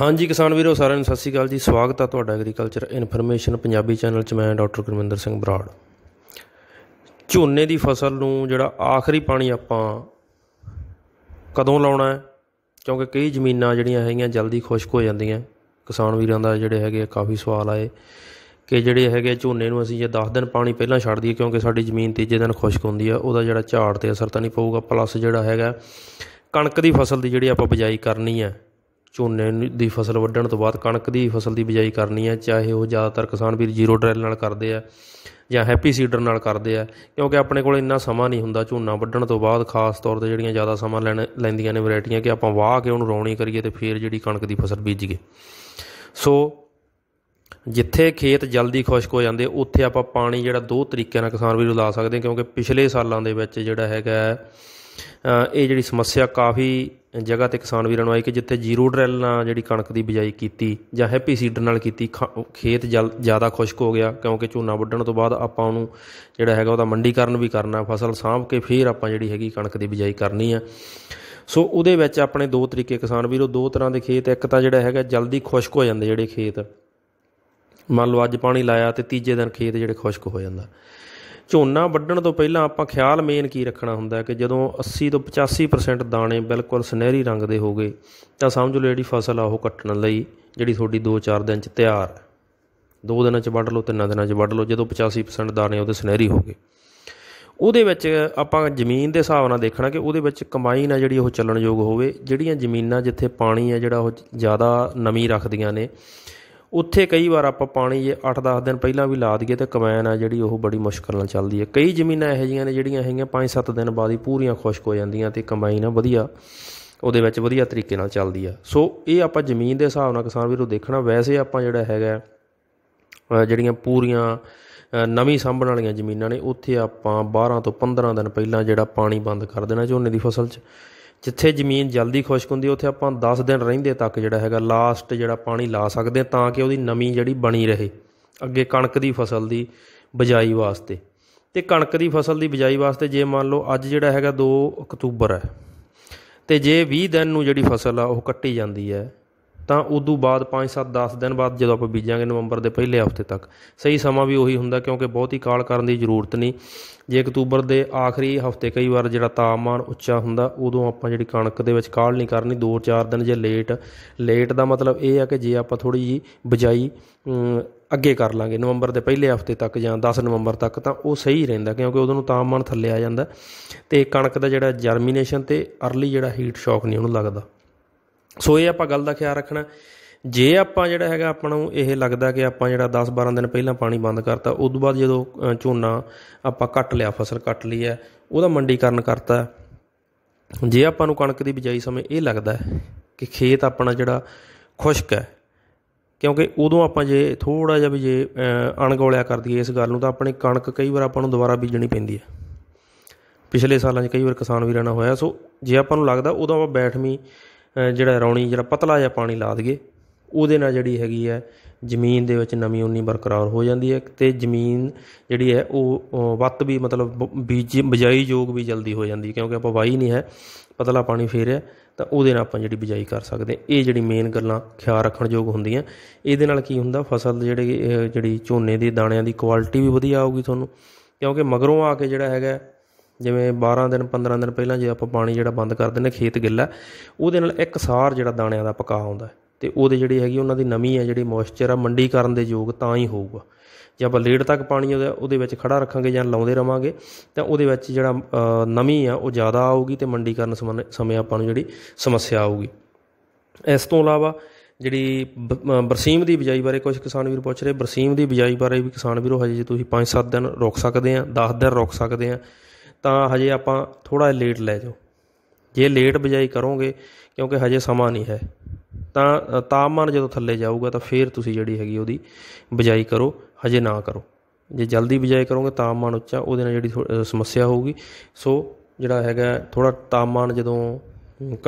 ਹਾਂਜੀ ਕਿਸਾਨ ਵੀਰੋ ਸਾਰਿਆਂ ਨੂੰ ਸਤਿ ਸ੍ਰੀ ਅਕਾਲ ਜੀ ਸਵਾਗਤ ਆ ਤੁਹਾਡਾ ਐਗਰੀਕਲਚਰ ਇਨਫੋਰਮੇਸ਼ਨ ਪੰਜਾਬੀ ਚੈਨਲ 'ਚ ਮੈਂ ਡਾਕਟਰ ਗੁਰਮਿੰਦਰ ਸਿੰਘ ਬਰਾੜ ਝੋਨੇ ਦੀ ਫਸਲ ਨੂੰ ਜਿਹੜਾ ਆਖਰੀ ਪਾਣੀ ਆਪਾਂ ਕਦੋਂ ਲਾਉਣਾ ਹੈ ਕਿਉਂਕਿ ਕਈ ਜ਼ਮੀਨਾਂ ਜਿਹੜੀਆਂ ਹੈਗੀਆਂ ਜਲਦੀ ਖੁਸ਼ਕ ਹੋ ਜਾਂਦੀਆਂ ਕਿਸਾਨ ਵੀਰਾਂ ਦਾ ਜਿਹੜੇ ਹੈਗੇ ਕਾਫੀ ਸਵਾਲ ਆਏ ਕਿ ਜਿਹੜੇ ਹੈਗੇ ਝੋਨੇ ਨੂੰ ਅਸੀਂ ਜੇ 10 ਦਿਨ ਪਾਣੀ ਪਹਿਲਾਂ ਛੱਡ ਦਈਏ ਕਿਉਂਕਿ ਸਾਡੀ ਜ਼ਮੀਨ ਤੀਜੇ ਦਿਨ ਖੁਸ਼ਕ ਹੁੰਦੀ ਆ ਉਹਦਾ ਜਿਹੜਾ ਝਾੜ ਤੇ ਅਸਰ ਤਾਂ ਨਹੀਂ ਪਊਗਾ ਪਲੱਸ ਜਿਹੜਾ ਹੈਗਾ ਕਣਕ ਦੀ ਫਸਲ ਦੀ ਜਿਹੜੀ ਆਪਾਂ ਬਜਾਈ ਕਰਨੀ ਹੈ ਝੋਨੇ ਦੀ ਫਸਲ ਵੱਢਣ ਤੋਂ ਬਾਅਦ ਕਣਕ ਦੀ ਫਸਲ ਦੀ ਬਿਜਾਈ ਕਰਨੀ ਹੈ ਚਾਹੇ ਉਹ ਜ਼ਿਆਦਾਤਰ ਕਿਸਾਨ ਵੀਰ ਜ਼ੀਰੋ ਡਰੈਲ ਨਾਲ ਕਰਦੇ ਆ ਜਾਂ ਹੈਪੀ ਸੀਡਰ ਨਾਲ ਕਰਦੇ ਆ ਕਿਉਂਕਿ ਆਪਣੇ ਕੋਲ ਇੰਨਾ ਸਮਾਂ ਨਹੀਂ ਹੁੰਦਾ ਝੋਨਾ ਵੱਢਣ ਤੋਂ ਬਾਅਦ ਖਾਸ ਤੌਰ ਤੇ ਜਿਹੜੀਆਂ ਜ਼ਿਆਦਾ ਸਮਾਂ ਲੈਣ ਲੈਂਦੀਆਂ ਨੇ ਵੈਰਾਈਟੀਆਂ ਕਿ ਆਪਾਂ ਵਾਹ ਕੇ ਉਹਨੂੰ ਰੌਣੀ ਕਰੀਏ ਤੇ ਫੇਰ ਜਿਹੜੀ ਕਣਕ ਦੀ ਫਸਲ ਬੀਜੀਏ ਸੋ ਜਿੱਥੇ ਖੇਤ ਜਲਦੀ ਖੁਸ਼ਕ ਹੋ ਜਾਂਦੇ ਉੱਥੇ ਆਪਾਂ ਪਾਣੀ ਜਿਹੜਾ ਦੋ ਤਰੀਕਿਆਂ ਨਾਲ ਕਿਸਾਨ ਵੀਰ ਲਾ ਸਕਦੇ ਕਿਉਂਕਿ ਪਿਛਲੇ ਸਾਲਾਂ ਦੇ ਵਿੱਚ ਜਿਹੜਾ ਹੈਗਾ ਇਹ ਜਿਹੜੀ ਸਮੱਸਿਆ ਕਾਫੀ ਜਗ੍ਹਾ ਤੇ ਕਿਸਾਨ ਵੀਰਾਂ ਨੂੰ ਆਈ ਕਿ ਜਿੱਥੇ ਜ਼ੀਰੋ ਡਰੈਲ ਨਾਲ ਜਿਹੜੀ ਕਣਕ ਦੀ ਬਿਜਾਈ ਕੀਤੀ ਜਾਂ ਹੈਪੀ ਸੀਡਰ ਨਾਲ ਕੀਤੀ ਖੇਤ ਜ਼ਿਆਦਾ ਖੁਸ਼ਕ ਹੋ ਗਿਆ ਕਿਉਂਕਿ ਝੋਨਾ ਵੱਢਣ ਤੋਂ ਬਾਅਦ ਆਪਾਂ ਉਹਨੂੰ ਜਿਹੜਾ ਹੈਗਾ ਉਹਦਾ ਮੰਡੀਕਰਨ ਵੀ ਕਰਨਾ ਫਸਲ ਸਾਂਭ ਕੇ ਫਿਰ ਆਪਾਂ ਜਿਹੜੀ ਹੈਗੀ ਕਣਕ ਦੀ ਬਿਜਾਈ ਕਰਨੀ ਆ ਸੋ ਉਹਦੇ ਵਿੱਚ ਆਪਣੇ ਦੋ ਤਰੀਕੇ ਕਿਸਾਨ ਵੀਰੋ ਦੋ ਤਰ੍ਹਾਂ ਦੇ ਖੇਤ ਇੱਕ ਤਾਂ ਜਿਹੜਾ ਹੈਗਾ ਜਲਦੀ ਖੁਸ਼ਕ ਹੋ ਜਾਂਦੇ ਜਿਹੜੇ ਖੇਤ ਮੰਨ ਲਓ ਅੱਜ ਪਾਣੀ ਲਾਇਆ ਤੇ ਤੀਜੇ ਦਿਨ ਖੇਤ ਜਿਹੜੇ ਖੁਸ਼ਕ ਹੋ ਜਾਂਦਾ ਝੋਨਾ ਵੱਢਣ ਤੋਂ ਪਹਿਲਾਂ ਆਪਾਂ ਖਿਆਲ ਮੇਨ ਕੀ ਰੱਖਣਾ ਹੁੰਦਾ ਕਿ ਜਦੋਂ 80 ਤੋਂ 85% ਦਾਣੇ ਬਿਲਕੁਲ ਸੁਨਹਿਰੀ ਰੰਗ ਦੇ ਹੋ ਗਏ ਤਾਂ ਸਮਝ ਲਓ ਜਿਹੜੀ ਫਸਲ ਆ ਉਹ ਕੱਟਣ ਲਈ ਜਿਹੜੀ ਤੁਹਾਡੀ 2-4 ਦਿਨ ਚ ਤਿਆਰ ਹੈ 2 ਦਿਨਾਂ ਚ ਵੱਢ ਲਓ 3 ਦਿਨਾਂ ਚ ਵੱਢ ਲਓ ਜਦੋਂ 85% ਦਾਣੇ ਉਹਦੇ ਸੁਨਹਿਰੀ ਹੋ ਗਏ ਉਹਦੇ ਵਿੱਚ ਆਪਾਂ ਜ਼ਮੀਨ ਦੇ ਹਿਸਾਬ ਨਾਲ ਦੇਖਣਾ ਕਿ ਉਹਦੇ ਵਿੱਚ ਕਮਾਈ ਨਾ ਜਿਹੜੀ ਉਹ ਚੱਲਣਯੋਗ ਹੋਵੇ ਜਿਹੜੀਆਂ ਜ਼ਮੀਨਾਂ ਜਿੱਥੇ ਪਾਣੀ ਹੈ ਜਿਹੜਾ ਉਹ ਜ਼ਿਆਦਾ ਨਮੀ ਰੱਖਦੀਆਂ ਨੇ ਉੱਥੇ ਕਈ ਵਾਰ ਆਪਾਂ ਪਾਣੀ ਜੇ 8-10 ਦਿਨ ਪਹਿਲਾਂ ਵੀ ਲਾ ਦਈਏ ਤੇ ਕਮੈਨ ਆ ਜਿਹੜੀ ਉਹ ਬੜੀ ਮੁਸ਼ਕਲ ਨਾਲ ਚੱਲਦੀ ਹੈ ਕਈ ਜ਼ਮੀਨਾਂ ਇਹੋ ਜੀਆਂ ਨੇ ਜਿਹੜੀਆਂ ਹੈਗੀਆਂ 5-7 ਦਿਨ ਬਾਅਦ ਹੀ ਪੂਰੀਆਂ ਖੁਸ਼ਕ ਹੋ ਜਾਂਦੀਆਂ ਤੇ ਕੰਬਾਈਨ ਵਧੀਆ ਉਹਦੇ ਵਿੱਚ ਵਧੀਆ ਤਰੀਕੇ ਨਾਲ ਚੱਲਦੀ ਆ ਸੋ ਇਹ ਆਪਾਂ ਜ਼ਮੀਨ ਦੇ ਹਿਸਾਬ ਨਾਲ ਕਿਸਾਨ ਵੀਰੋ ਦੇਖਣਾ ਵੈਸੇ ਆਪਾਂ ਜਿਹੜਾ ਹੈਗਾ ਜਿਹੜੀਆਂ ਪੂਰੀਆਂ ਨਵੀਂ ਸਾਂਭਣ ਵਾਲੀਆਂ ਜ਼ਮੀਨਾਂ ਨੇ ਉੱਥੇ ਆਪਾਂ 12 ਤੋਂ 15 ਦਿਨ ਪਹਿਲਾਂ ਜਿਹੜਾ ਪਾਣੀ ਬੰਦ ਕਰ ਦੇਣਾ ਝੋਨੇ ਦੀ ਫਸਲ 'ਚ ਜਿੱਥੇ ਜ਼ਮੀਨ ਜਲਦੀ ਖੁਸ਼ਕ ਹੁੰਦੀ ਉੱਥੇ ਆਪਾਂ 10 ਦਿਨ ਰਹਿੰਦੇ ਤੱਕ ਜਿਹੜਾ ਹੈਗਾ ਲਾਸਟ ਜਿਹੜਾ ਪਾਣੀ ਲਾ ਸਕਦੇ ਤਾਂ ਕਿ ਉਹਦੀ ਨਮੀ ਜਿਹੜੀ ਬਣੀ ਰਹੇ ਅੱਗੇ ਕਣਕ ਦੀ ਫਸਲ ਦੀ ਬਜਾਈ ਵਾਸਤੇ ਤੇ ਕਣਕ ਦੀ ਫਸਲ ਦੀ ਬਜਾਈ ਵਾਸਤੇ ਜੇ ਮੰਨ ਲਓ ਅੱਜ ਜਿਹੜਾ ਹੈਗਾ 2 ਅਕਤੂਬਰ ਹੈ ਤੇ ਜੇ 20 ਦਿਨ ਨੂੰ ਜਿਹੜੀ ਫਸਲ ਆ ਉਹ ਕੱਟੀ ਜਾਂਦੀ ਹੈ ਤਾਂ ਉਦੋਂ ਬਾਅਦ 5-7 10 ਦਿਨ ਬਾਅਦ ਜਦੋਂ ਆਪਾਂ ਬੀਜਾਂਗੇ ਨਵੰਬਰ ਦੇ ਪਹਿਲੇ ਹਫਤੇ ਤੱਕ ਸਹੀ ਸਮਾਂ ਵੀ ਉਹੀ ਹੁੰਦਾ ਕਿਉਂਕਿ ਬਹੁਤੀ ਕਾਲ ਕਰਨ ਦੀ ਜ਼ਰੂਰਤ ਨਹੀਂ ਜੇ ਅਕਤੂਬਰ ਦੇ ਆਖਰੀ ਹਫਤੇ ਕਈ ਵਾਰ ਜਿਹੜਾ ਤਾਪਮਾਨ ਉੱਚਾ ਹੁੰਦਾ ਉਦੋਂ ਆਪਾਂ ਜਿਹੜੀ ਕਣਕ ਦੇ ਵਿੱਚ ਕਾਲ ਨਹੀਂ ਕਰਨੀ 2-4 ਦਿਨ ਜੇ ਲੇਟ ਲੇਟ ਦਾ ਮਤਲਬ ਇਹ ਆ ਕਿ ਜੇ ਆਪਾਂ ਥੋੜੀ ਜੀ ਬਜਾਈ ਅੱਗੇ ਕਰ ਲਾਂਗੇ ਨਵੰਬਰ ਦੇ ਪਹਿਲੇ ਹਫਤੇ ਤੱਕ ਜਾਂ 10 ਨਵੰਬਰ ਤੱਕ ਤਾਂ ਉਹ ਸਹੀ ਰਹਿੰਦਾ ਕਿਉਂਕਿ ਉਦੋਂ ਨੂੰ ਤਾਪਮਾਨ ਥੱਲੇ ਆ ਜਾਂਦਾ ਤੇ ਕਣਕ ਦਾ ਜਿਹੜਾ ਜਰਮੀਨੇਸ਼ਨ ਤੇ अर्ਲੀ ਜਿਹੜਾ ਹੀਟ ਸ਼ੌਕ ਨਹੀਂ ਉਹਨੂੰ ਲੱਗਦਾ ਸੋ ਇਹ ਆਪਾਂ ਗੱਲ ਦਾ ਖਿਆਲ ਰੱਖਣਾ ਜੇ ਆਪਾਂ ਜਿਹੜਾ ਹੈਗਾ ਆਪਾਂ ਨੂੰ ਇਹ ਲੱਗਦਾ ਕਿ ਆਪਾਂ ਜਿਹੜਾ 10-12 ਦਿਨ ਪਹਿਲਾਂ ਪਾਣੀ ਬੰਦ ਕਰਤਾ ਉਸ ਤੋਂ ਬਾਅਦ ਜਦੋਂ ਝੋਨਾ ਆਪਾਂ ਕੱਟ ਲਿਆ ਫਸਲ ਕੱਟ ਲਈ ਹੈ ਉਹਦਾ ਮੰਡੀਕਰਨ ਕਰਤਾ ਜੇ ਆਪਾਂ ਨੂੰ ਕਣਕ ਦੀ ਬਿਜਾਈ ਸਮੇਂ ਇਹ ਲੱਗਦਾ ਕਿ ਖੇਤ ਆਪਣਾ ਜਿਹੜਾ ਖੁਸ਼ਕ ਹੈ ਕਿਉਂਕਿ ਉਦੋਂ ਆਪਾਂ ਜੇ ਥੋੜਾ ਜਿਹਾ ਵੀ ਜੇ ਅਣਗੋਲਿਆ ਕਰ ਦਈਏ ਇਸ ਗੱਲ ਨੂੰ ਤਾਂ ਆਪਣੇ ਕਣਕ ਕਈ ਵਾਰ ਆਪਾਂ ਨੂੰ ਦੁਬਾਰਾ ਬੀਜਣੀ ਪੈਂਦੀ ਹੈ ਪਿਛਲੇ ਸਾਲਾਂ 'ਚ ਕਈ ਵਾਰ ਕਿਸਾਨ ਵੀਰਾਂ ਨਾਲ ਹੋਇਆ ਸੋ ਜੇ ਆਪਾਂ ਨੂੰ ਲੱਗਦਾ ਉਦੋਂ ਆਪਾਂ ਬੈਠਵੀਂ ਜਿਹੜਾ ਰੌਣੀ ਜਿਹੜਾ ਪਤਲਾ ਜਿਹਾ ਪਾਣੀ ਲਾ ਦਈਏ ਉਹਦੇ ਨਾਲ ਜਿਹੜੀ ਹੈਗੀ ਹੈ ਜ਼ਮੀਨ ਦੇ ਵਿੱਚ ਨਮੀ ਉਨੀ ਬਰਕਰਾਰ ਹੋ ਜਾਂਦੀ ਹੈ ਤੇ ਜ਼ਮੀਨ ਜਿਹੜੀ ਹੈ ਉਹ ਵੱਤ ਵੀ ਮਤਲਬ ਬੀਜ ਬਜਾਈ ਯੋਗ ਵੀ ਜਲਦੀ ਹੋ ਜਾਂਦੀ ਕਿਉਂਕਿ ਆਪਾਂ ਵਾਈ ਨਹੀਂ ਹੈ ਪਤਲਾ ਪਾਣੀ ਫੇਰਿਆ ਤਾਂ ਉਹਦੇ ਨਾਲ ਆਪਾਂ ਜਿਹੜੀ ਬਜਾਈ ਕਰ ਸਕਦੇ ਇਹ ਜਿਹੜੀ ਮੇਨ ਗੱਲਾਂ ਖਿਆਲ ਰੱਖਣ ਯੋਗ ਹੁੰਦੀਆਂ ਇਹਦੇ ਨਾਲ ਕੀ ਹੁੰਦਾ ਫਸਲ ਜਿਹੜੇ ਜਿਹੜੀ ਝੋਨੇ ਦੇ ਦਾਣਿਆਂ ਦੀ ਕੁਆਲਿਟੀ ਵੀ ਵਧੀਆ ਆਊਗੀ ਤੁਹਾਨੂੰ ਕਿਉਂਕਿ ਮਗਰੋਂ ਆ ਕੇ ਜਿਹੜਾ ਹੈਗਾ ਜਿਵੇਂ 12 ਦਿਨ 15 ਦਿਨ ਪਹਿਲਾਂ ਜੇ ਆਪਾਂ ਪਾਣੀ ਜਿਹੜਾ ਬੰਦ ਕਰ ਦਿੰਨੇ ਖੇਤ ਗਿੱਲਾ ਉਹਦੇ ਨਾਲ ਇੱਕ ਸਾਰ ਜਿਹੜਾ ਦਾਣਿਆਂ ਦਾ ਪਕਾ ਆਉਂਦਾ ਤੇ ਉਹਦੇ ਜਿਹੜੀ ਹੈਗੀ ਉਹਨਾਂ ਦੀ ਨਮੀ ਹੈ ਜਿਹੜੀ ਮੋਇਸਚਰ ਆ ਮੰਡੀ ਕਰਨ ਦੇ ਯੋਗ ਤਾਂ ਹੀ ਹੋਊਗਾ ਜੇ ਆਪਾਂ ਲੇਟ ਤੱਕ ਪਾਣੀ ਉਹਦੇ ਵਿੱਚ ਖੜਾ ਰੱਖਾਂਗੇ ਜਾਂ ਲਾਉਂਦੇ ਰਵਾਂਗੇ ਤਾਂ ਉਹਦੇ ਵਿੱਚ ਜਿਹੜਾ ਨਮੀ ਆ ਉਹ ਜ਼ਿਆਦਾ ਆਊਗੀ ਤੇ ਮੰਡੀ ਕਰਨ ਸਮੇਂ ਆਪਾਂ ਨੂੰ ਜਿਹੜੀ ਸਮੱਸਿਆ ਆਊਗੀ ਇਸ ਤੋਂ ਇਲਾਵਾ ਜਿਹੜੀ ਬਰਸੀਮ ਦੀ ਬਿਜਾਈ ਬਾਰੇ ਕੁਝ ਕਿਸਾਨ ਵੀਰ ਪੁੱਛ ਰਹੇ ਬਰਸੀਮ ਦੀ ਬਿਜਾਈ ਬਾਰੇ ਵੀ ਕਿਸਾਨ ਵੀਰੋ ਹਜੇ ਜੇ ਤੁਸੀਂ 5-7 ਦਿਨ ਰੋਕ ਸਕਦੇ ਆ 10 ਦਿਨ ਰੋਕ ਸਕਦੇ ਆ ਤਾਂ ਹਜੇ ਆਪਾਂ ਥੋੜਾ ਲੇਟ ਲੈ ਜਾਓ ਜੇ ਲੇਟ ਬਜਾਈ ਕਰੋਗੇ ਕਿਉਂਕਿ ਹਜੇ ਸਮਾਂ ਨਹੀਂ ਹੈ ਤਾਂ ਤਾਪਮਾਨ ਜਦੋਂ ਥੱਲੇ ਜਾਊਗਾ ਤਾਂ ਫੇਰ ਤੁਸੀਂ ਜਿਹੜੀ ਹੈਗੀ ਉਹਦੀ ਬਜਾਈ ਕਰੋ ਹਜੇ ਨਾ ਕਰੋ ਜੇ ਜਲਦੀ ਬਜਾਈ ਕਰੋਗੇ ਤਾਪਮਾਨ ਉੱਚਾ ਉਹਦੇ ਨਾਲ ਜਿਹੜੀ ਸਮੱਸਿਆ ਹੋਊਗੀ ਸੋ ਜਿਹੜਾ ਹੈਗਾ ਥੋੜਾ ਤਾਪਮਾਨ ਜਦੋਂ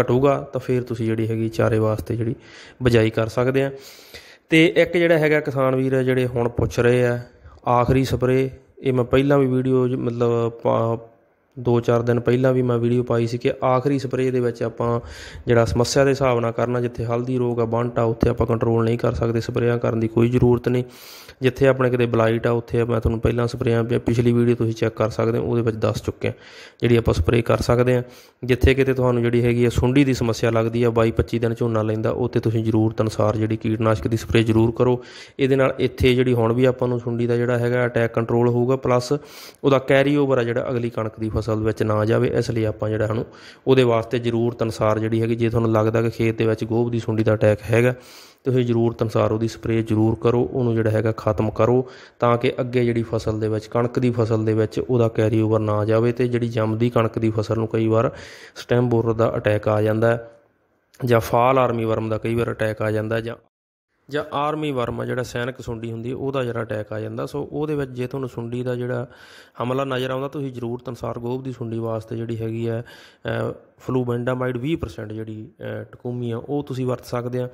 ਘਟੂਗਾ ਤਾਂ ਫੇਰ ਤੁਸੀਂ ਜਿਹੜੀ ਹੈਗੀ ਚਾਰੇ ਵਾਸਤੇ ਜਿਹੜੀ ਬਜਾਈ ਕਰ ਸਕਦੇ ਆ ਤੇ ਇੱਕ ਜਿਹੜਾ ਹੈਗਾ ਕਿਸਾਨ ਵੀਰ ਜਿਹੜੇ ਹੁਣ ਪੁੱਛ ਰਹੇ ਆ ਆਖਰੀ ਸਪਰੇ ਇਹ ਮੈਂ ਪਹਿਲਾਂ ਵੀ ਵੀਡੀਓ ਮਤਲਬ 2-4 ਦਿਨ ਪਹਿਲਾਂ ਵੀ ਮੈਂ ਵੀਡੀਓ ਪਾਈ ਸੀ ਕਿ ਆਖਰੀ ਸਪਰੇਅ ਦੇ ਵਿੱਚ ਆਪਾਂ ਜਿਹੜਾ ਸਮੱਸਿਆ ਦੇ ਹਿਸਾਬ ਨਾਲ ਕਰਨਾ ਜਿੱਥੇ ਹਲਦੀ ਰੋਗ ਆ ਬੰਟ ਆ ਉੱਥੇ ਆਪਾਂ ਕੰਟਰੋਲ ਨਹੀਂ ਕਰ ਸਕਦੇ ਸਪਰੇਆਂ ਕਰਨ ਦੀ ਕੋਈ ਜ਼ਰੂਰਤ ਨਹੀਂ ਜਿੱਥੇ ਆਪਣੇ ਕਿਤੇ ਬਲਾਈਟ ਆ ਉੱਥੇ ਮੈਂ ਤੁਹਾਨੂੰ ਪਹਿਲਾਂ ਸਪਰੇਆਂ ਪਿਛਲੀ ਵੀਡੀਓ ਤੁਸੀਂ ਚੈੱਕ ਕਰ ਸਕਦੇ ਹੋ ਉਹਦੇ ਵਿੱਚ ਦੱਸ ਚੁੱਕੇ ਆ ਜਿਹੜੀ ਆਪਾਂ ਸਪਰੇਅ ਕਰ ਸਕਦੇ ਆ ਜਿੱਥੇ ਕਿਤੇ ਤੁਹਾਨੂੰ ਜਿਹੜੀ ਹੈਗੀ ਆ ਸੁੰਡੀ ਦੀ ਸਮੱਸਿਆ ਲੱਗਦੀ ਆ 22-25 ਦਿਨ ਝੋਨਾ ਲੈਂਦਾ ਉੱਥੇ ਤੁਸੀਂ ਜ਼ਰੂਰਤ ਅਨੁਸਾਰ ਜਿਹੜੀ ਕੀਟਨਾਸ਼ਕ ਦੀ ਸਪਰੇਅ ਜ਼ਰੂਰ ਕਰੋ ਇਹਦੇ ਨਾਲ ਇੱਥੇ ਜਿਹੜੀ ਹੁਣ ਵੀ ਆਪਾਂ ਨੂੰ ਸੁੰਡੀ ਦਾ ਜਿਹੜਾ ਹੈਗਾ ਅਟੈਕ ਕੰਟਰੋਲ ਹੋਊਗਾ ਪਲੱਸ ਉਹਦਾ ਕੈਰੀ ਓਵਰ ਆ ਜਿਹੜਾ ਅਗਲੀ ਕਣਕ ਦੀ ਫਸਲ ਵਿੱਚ ਨਾ ਜਾਵੇ ਇਸ ਲਈ ਆਪਾਂ ਜਿਹੜਾ ਸਾਨੂੰ ਉਹਦੇ ਵਾਸਤੇ ਜ਼ਰੂਰਤ ਅਨਸਾਰ ਜਿਹੜੀ ਹੈਗੀ ਜੇ ਤੁਹਾਨੂੰ ਲੱਗਦਾ ਕਿ ਖੇਤ ਦੇ ਵਿੱਚ ਗੋਭ ਦੀ ਸੁੰਡੀ ਦਾ ਅਟੈਕ ਹੈਗਾ ਤੁਸੀਂ ਜ਼ਰੂਰਤ ਅਨਸਾਰ ਉਹਦੀ ਸਪਰੇ ਜ਼ਰੂਰ ਕਰੋ ਉਹਨੂੰ ਜਿਹੜਾ ਹੈਗਾ ਖਤਮ ਕਰੋ ਤਾਂ ਕਿ ਅੱਗੇ ਜਿਹੜੀ ਫਸਲ ਦੇ ਵਿੱਚ ਕਣਕ ਦੀ ਫਸਲ ਦੇ ਵਿੱਚ ਉਹਦਾ ਕੈਰੀ ਓਵਰ ਨਾ ਜਾਵੇ ਤੇ ਜਿਹੜੀ ਜੰਮਦੀ ਕਣਕ ਦੀ ਫਸਲ ਨੂੰ ਕਈ ਵਾਰ ਸਟੈਮ ਬੋਰਰ ਦਾ ਅਟੈਕ ਆ ਜਾਂਦਾ ਜਾਂ ਫਾਲ ਆਰਮੀ ਵਰਮ ਦਾ ਕਈ ਵਾਰ ਅਟੈਕ ਆ ਜਾਂਦਾ ਜਾਂ ਜਾਂ ਆਰਮੀ ਵਰਮ ਜਿਹੜਾ ਸੈਨਿਕ ਸੁੰਡੀ ਹੁੰਦੀ ਉਹਦਾ ਜਿਹੜਾ ਅਟੈਕ ਆ ਜਾਂਦਾ ਸੋ ਉਹਦੇ ਵਿੱਚ ਜੇ ਤੁਹਾਨੂੰ ਸੁੰਡੀ ਦਾ ਜਿਹੜਾ ਹਮਲਾ ਨਜ਼ਰ ਆਉਂਦਾ ਤੁਸੀਂ ਜ਼ਰੂਰ ਤਨਸਾਰ ਗੋਭ ਦੀ ਸੁੰਡੀ ਵਾਸਤੇ ਜਿਹੜੀ ਹੈਗੀ ਹੈ ਫਲੂਬੈਂਡਾਮਾਈਡ 20% ਜਿਹੜੀ ਟਕੂਮੀ ਆ ਉਹ ਤੁਸੀਂ ਵਰਤ ਸਕਦੇ ਆ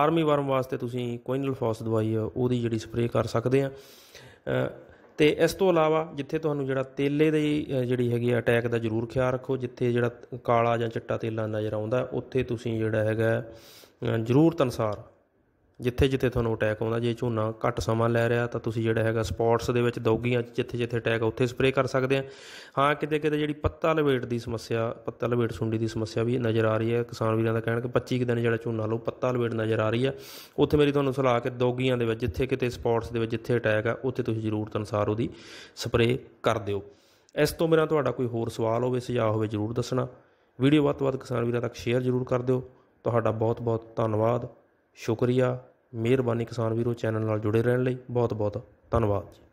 ਆਰਮੀ ਵਰਮ ਵਾਸਤੇ ਤੁਸੀਂ ਕੋਇਨਲ ਫੋਸ ਦਵਾਈ ਆ ਉਹਦੀ ਜਿਹੜੀ ਸਪਰੇਅ ਕਰ ਸਕਦੇ ਆ ਤੇ ਇਸ ਤੋਂ ਇਲਾਵਾ ਜਿੱਥੇ ਤੁਹਾਨੂੰ ਜਿਹੜਾ ਤੇਲੇ ਦੇ ਜਿਹੜੀ ਹੈਗੀ ਅਟੈਕ ਦਾ ਜ਼ਰੂਰ ਖਿਆਲ ਰੱਖੋ ਜਿੱਥੇ ਜਿਹੜਾ ਕਾਲਾ ਜਾਂ ਚਿੱਟਾ ਤੇਲਾ ਨਜ਼ਰ ਆਉਂਦਾ ਉੱਥੇ ਤੁਸੀਂ ਜਿਹੜਾ ਹੈਗਾ ਜ਼ਰੂਰ ਤਨਸਾਰ ਜਿੱਥੇ ਜਿੱਥੇ ਤੁਹਾਨੂੰ ਅਟੈਕ ਆਉਂਦਾ ਜੇ ਝੋਨਾ ਘੱਟ ਸਮਾਂ ਲੈ ਰਿਹਾ ਤਾਂ ਤੁਸੀਂ ਜਿਹੜਾ ਹੈਗਾ ਸਪੌਟਸ ਦੇ ਵਿੱਚ ਦੌਗੀਆਂ ਜਿੱਥੇ ਜਿੱਥੇ ਅਟੈਕ ਉੱਥੇ ਸਪਰੇ ਕਰ ਸਕਦੇ ਆ ਹਾਂ ਕਿਤੇ ਕਿਤੇ ਜਿਹੜੀ ਪੱਤਾ ਲਵੇਟ ਦੀ ਸਮੱਸਿਆ ਪੱਤਾ ਲਵੇਟ ਸੁੰਡੀ ਦੀ ਸਮੱਸਿਆ ਵੀ ਨਜ਼ਰ ਆ ਰਹੀ ਹੈ ਕਿਸਾਨ ਵੀਰਾਂ ਦਾ ਕਹਿਣ ਕਿ 25 ਕਿ ਦਿਨ ਜਿਹੜਾ ਝੋਨਾ ਲਓ ਪੱਤਾ ਲਵੇਟ ਨਜ਼ਰ ਆ ਰਹੀ ਹੈ ਉੱਥੇ ਮੇਰੀ ਤੁਹਾਨੂੰ ਸਲਾਹ ਕਿ ਦੌਗੀਆਂ ਦੇ ਵਿੱਚ ਜਿੱਥੇ ਕਿਤੇ ਸਪੌਟਸ ਦੇ ਵਿੱਚ ਜਿੱਥੇ ਅਟੈਕ ਆ ਉੱਥੇ ਤੁਸੀਂ ਜ਼ਰੂਰਤ ਅਨੁਸਾਰ ਉਹਦੀ ਸਪਰੇ ਕਰ ਦਿਓ ਇਸ ਤੋਂ ਮੇਰਾ ਤੁਹਾਡਾ ਕੋਈ ਹੋਰ ਸਵਾਲ ਹੋਵੇ ਸੁਝਾਅ ਹੋਵੇ ਜ਼ਰੂਰ ਦੱਸਣਾ ਵੀਡੀਓ ਵੱਧ ਤੋਂ ਵੱਧ ਕਿਸਾਨ ਵੀਰਾਂ ਤੱਕ ਸ਼ੇਅਰ ਜ਼ਰੂਰ ਕਰ ਦਿਓ ਤੁਹਾਡਾ ਬਹੁਤ ਬਹੁਤ ਧੰਨਵਾਦ ਸ਼ੁਕਰੀਆ ਮਿਹਰਬਾਨੀ ਕਿਸਾਨ ਵੀਰੋ ਚੈਨਲ ਨਾਲ ਜੁੜੇ ਰਹਿਣ ਲਈ ਬਹੁਤ ਬਹੁਤ ਧੰਨਵਾਦ ਜੀ